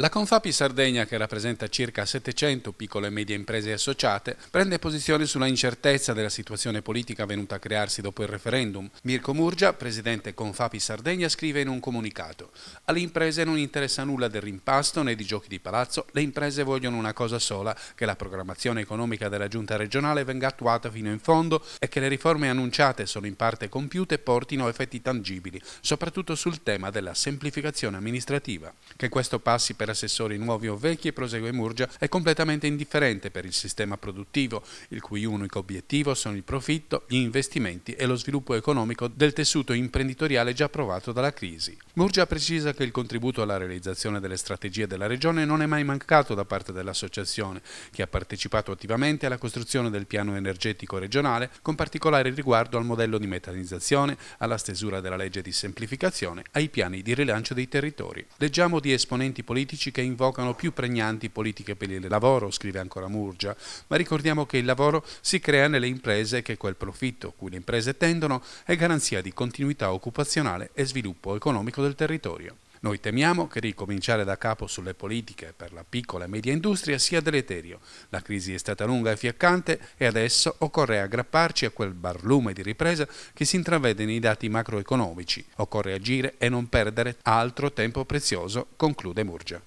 La Confapi Sardegna, che rappresenta circa 700 piccole e medie imprese associate, prende posizione sulla incertezza della situazione politica venuta a crearsi dopo il referendum. Mirko Murgia, presidente Confapi Sardegna, scrive in un comunicato «Alle imprese non interessa nulla del rimpasto né di giochi di palazzo, le imprese vogliono una cosa sola, che la programmazione economica della giunta regionale venga attuata fino in fondo e che le riforme annunciate solo in parte compiute portino effetti tangibili, soprattutto sul tema della semplificazione amministrativa. Che questo passi per assessori nuovi o vecchi prosegue Murgia è completamente indifferente per il sistema produttivo, il cui unico obiettivo sono il profitto, gli investimenti e lo sviluppo economico del tessuto imprenditoriale già provato dalla crisi. Murgia precisa che il contributo alla realizzazione delle strategie della regione non è mai mancato da parte dell'associazione, che ha partecipato attivamente alla costruzione del piano energetico regionale, con particolare riguardo al modello di metallizzazione, alla stesura della legge di semplificazione, ai piani di rilancio dei territori. Leggiamo di esponenti politici politici che invocano più pregnanti politiche per il lavoro, scrive ancora Murgia, ma ricordiamo che il lavoro si crea nelle imprese e che quel profitto cui le imprese tendono è garanzia di continuità occupazionale e sviluppo economico del territorio. Noi temiamo che ricominciare da capo sulle politiche per la piccola e media industria sia deleterio. La crisi è stata lunga e fiaccante e adesso occorre aggrapparci a quel barlume di ripresa che si intravede nei dati macroeconomici. Occorre agire e non perdere altro tempo prezioso, conclude Murgia.